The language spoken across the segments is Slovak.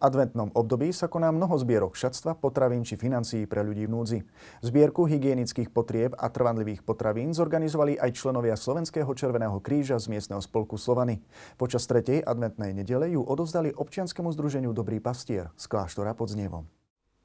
adventnom období sa koná mnoho zbierok šatstva, potravín či financií pre ľudí v núdzi. Zbierku hygienických potrieb a trvanlivých potravín zorganizovali aj členovia Slovenského Červeného kríža z miestneho spolku Slovany. Počas tretej adventnej nedele ju odovzdali občianskému združeniu Dobrý pastier z kláštora pod Znievom.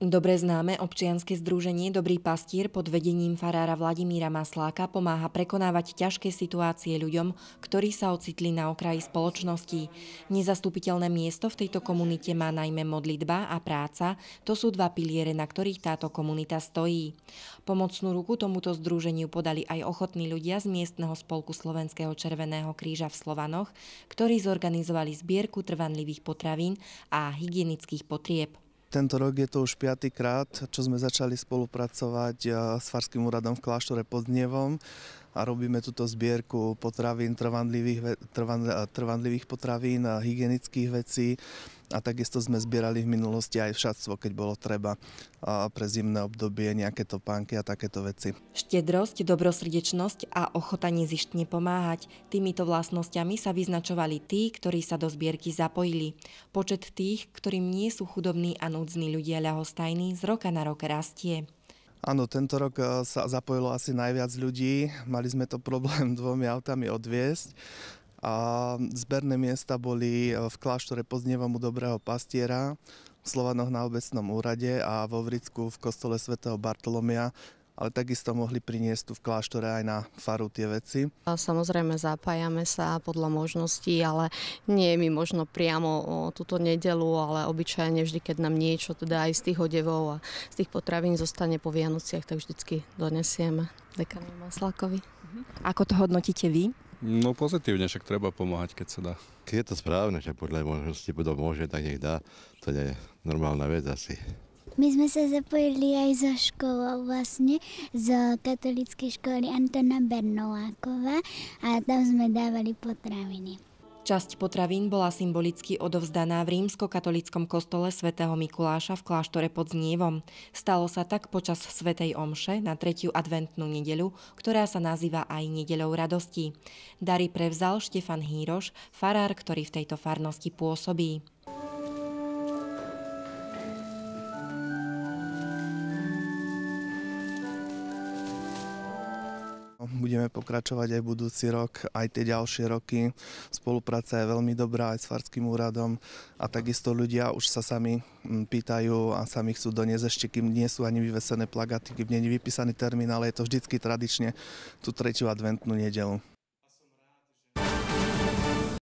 Dobre známe občianske združenie Dobrý pastier pod vedením farára Vladimíra Masláka pomáha prekonávať ťažké situácie ľuďom, ktorí sa ocitli na okraji spoločnosti. Nezastupiteľné miesto v tejto komunite má najmä modlitba a práca, to sú dva piliere, na ktorých táto komunita stojí. Pomocnú ruku tomuto združeniu podali aj ochotní ľudia z miestneho spolku Slovenského Červeného kríža v Slovanoch, ktorí zorganizovali zbierku trvanlivých potravín a hygienických potrieb. Tento rok je to už piatý krát, čo sme začali spolupracovať e, s Farským úradom v kláštore pod Dnevom a robíme túto zbierku potravín, trvanlivých, trvan, e, trvanlivých potravín a hygienických vecí a takisto sme zbierali v minulosti aj všatstvo, keď bolo treba pre zimné obdobie nejaké topánky a takéto veci. Štedrosť, dobrosrdečnosť a ochota nezištne pomáhať. Týmito vlastnosťami sa vyznačovali tí, ktorí sa do zbierky zapojili. Počet tých, ktorým nie sú chudobní a núdzni ľudia ľahostajní, z roka na rok rastie. Áno, tento rok e, sa zapojilo asi najviac ľudí. Mali sme to problém dvomi autami odviesť a zberné miesta boli e, v kláštore pod Dobrého pastiera, v Slovanoch na obecnom úrade a vo Vricku v kostole svätého Bartolomia, ale takisto mohli priniesť tu v kláštore aj na faru tie veci. Samozrejme zapájame sa podľa možností, ale nie je mi možno priamo túto nedelu, ale obyčajne vždy, keď nám niečo teda aj z tých odevov a z tých potravín zostane po Vianociach, tak vždycky donesieme dekanu Maslákovi. Mhm. Ako to hodnotíte vy? No pozitívne, však treba pomáhať, keď sa dá. Keď je to správne, že podľa možnosti budú môže, tak nech dá. To je normálna vec asi. My sme sa zapojili aj zo školou vlastne, z katolíckej školy Antona Bernolákova a tam sme dávali potraviny. Časť potravín bola symbolicky odovzdaná v rímskokatolickom kostole svätého Mikuláša v kláštore pod Znievom. Stalo sa tak počas svätej omše na tretiu adventnú nedeľu, ktorá sa nazýva aj nedeľou radosti. Dary prevzal Štefan Hýroš, farár, ktorý v tejto farnosti pôsobí. Budeme pokračovať aj budúci rok, aj tie ďalšie roky. Spolupráca je veľmi dobrá aj s Farským úradom a takisto ľudia už sa sami mm, pýtajú a sami chcú doniesť ešte, kým nie sú ani vyvesené plagaty, kým nie je vypísaný termín, ale je to vždycky tradične tú tretiu adventnú nedelu.